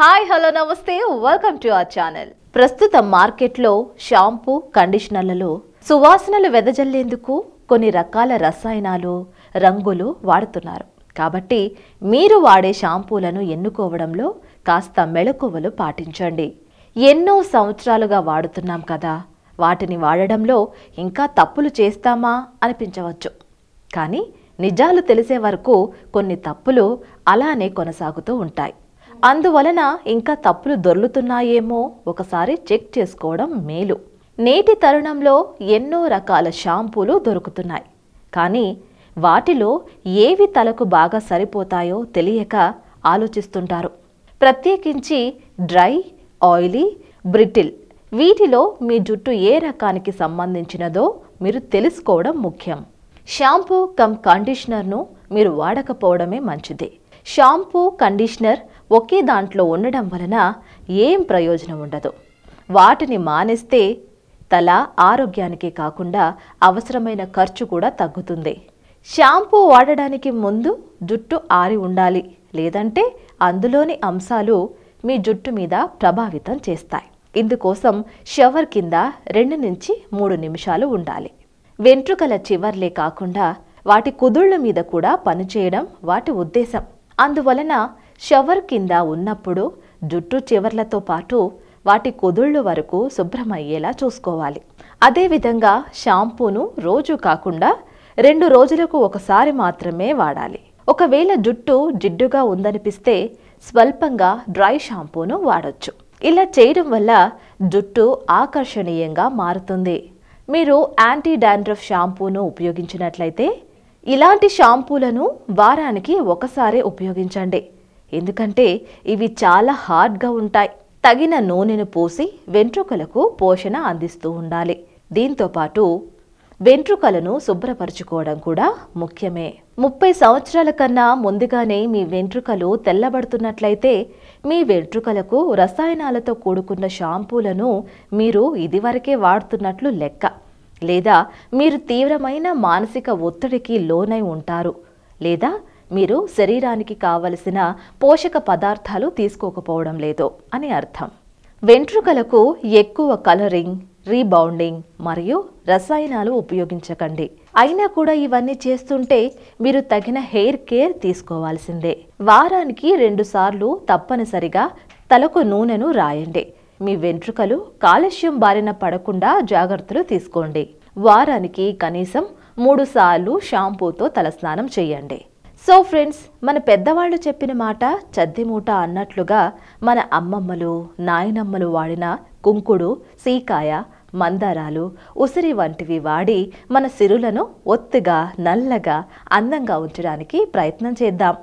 hi hello నమస్తే welcome to our channel ప్రస్తుత మార్కెట్లో షాంపూ కండిషనర్లలో సువాసనలు వెదజల్లేందుకు కొన్ని రకాల రసాయనాలు రంగులు వాడుతున్నారు కాబట్టి మీరు వాడే షాంపూలను ఎన్నుకోవడంలో కాస్త మెళకువలు పాటించండి ఎన్నో సంవత్సరాలుగా వాడుతున్నాం కదా వాటిని వాడడంలో ఇంకా తప్పులు చేస్తామా అనిపించవచ్చు కానీ నిజాలు తెలిసే వరకు కొన్ని తప్పులు అలానే కొనసాగుతూ ఉంటాయి అందువలన ఇంకా తప్పులు దొర్లుతున్నాయేమో ఒకసారి చెక్ చేసుకోవడం మేలు నేటి తరుణంలో ఎన్నో రకాల షాంపూలు దొరుకుతున్నాయి కానీ వాటిలో ఏవి తలకు బాగా సరిపోతాయో తెలియక ఆలోచిస్తుంటారు ప్రత్యేకించి డ్రై ఆయిలీ బ్రిటిల్ వీటిలో మీ జుట్టు ఏ రకానికి సంబంధించినదో మీరు తెలుసుకోవడం ముఖ్యం షాంపూ కమ్ కండిషనర్ను మీరు వాడకపోవడమే మంచిది షాంపూ కండిషనర్ ఒకే దాంట్లో ఉండడం వలన ఏం ప్రయోజనం ఉండదు వాటిని మానేస్తే తల ఆరోగ్యానికే కాకుండా అవసరమైన ఖర్చు కూడా తగ్గుతుంది షాంపూ వాడడానికి ముందు జుట్టు ఆరి ఉండాలి లేదంటే అందులోని అంశాలు మీ జుట్టు మీద ప్రభావితం చేస్తాయి ఇందుకోసం షవర్ కింద రెండు నుంచి మూడు నిమిషాలు ఉండాలి వెంట్రుకల చివర్లే కాకుండా వాటి కుదుళ్ళ మీద కూడా పనిచేయడం వాటి ఉద్దేశం అందువలన షవర్ కింద ఉన్నప్పుడు జుట్టు చివర్లతో పాటు వాటి కుదుళ్ళు వరకు శుభ్రమయ్యేలా చూసుకోవాలి అదేవిధంగా షాంపూను రోజు కాకుండా రెండు రోజులకు ఒకసారి మాత్రమే వాడాలి ఒకవేళ జుట్టు జిడ్డుగా ఉందనిపిస్తే స్వల్పంగా డ్రై షాంపూను వాడొచ్చు ఇలా చేయడం వల్ల జుట్టు ఆకర్షణీయంగా మారుతుంది మీరు యాంటీ డాండ్రఫ్ షాంపూను ఉపయోగించినట్లయితే ఇలాంటి షాంపూలను వారానికి ఒకసారి ఉపయోగించండి ఎందుకంటే ఇవి చాలా హార్డ్గా ఉంటాయి తగిన నూనెను పోసి వెంట్రుకలకు పోషణ అందిస్తూ ఉండాలి దీంతోపాటు వెంట్రుకలను శుభ్రపరచుకోవడం కూడా ముఖ్యమే ముప్పై సంవత్సరాల కన్నా ముందుగానే మీ వెంట్రుకలు తెల్లబడుతున్నట్లయితే మీ వెంట్రుకలకు రసాయనాలతో కూడుకున్న షాంపూలను మీరు ఇదివరకే వాడుతున్నట్లు లెక్క లేదా మీరు తీవ్రమైన మానసిక ఒత్తిడికి లోనై ఉంటారు లేదా మీరు శరీరానికి కావలసిన పోషక పదార్థాలు తీసుకోకపోవడం లేదు అని అర్థం వెంట్రుకలకు ఎక్కువ కలరింగ్ రీబౌండింగ్ మరియు రసాయనాలు ఉపయోగించకండి అయినా కూడా ఇవన్నీ చేస్తుంటే మీరు తగిన హెయిర్ కేర్ తీసుకోవాల్సిందే వారానికి రెండుసార్లు తప్పనిసరిగా తలకు నూనెను రాయండి మీ వెంట్రుకలు కాలుష్యం బారిన పడకుండా జాగ్రత్తలు తీసుకోండి వారానికి కనీసం మూడు సార్లు షాంపూతో తలస్నానం చేయండి సో ఫ్రెండ్స్ మన పెద్దవాళ్ళు చెప్పిన మాట చద్దిమూట అన్నట్లుగా మన అమ్మమ్మలు నాయనమ్మలు వాడిన కుంకుడు సీకాయ మందారాలు ఉసిరి వంటివి వాడి మన సిరులను ఒత్తుగా నల్లగా అందంగా ఉంచడానికి ప్రయత్నం చేద్దాం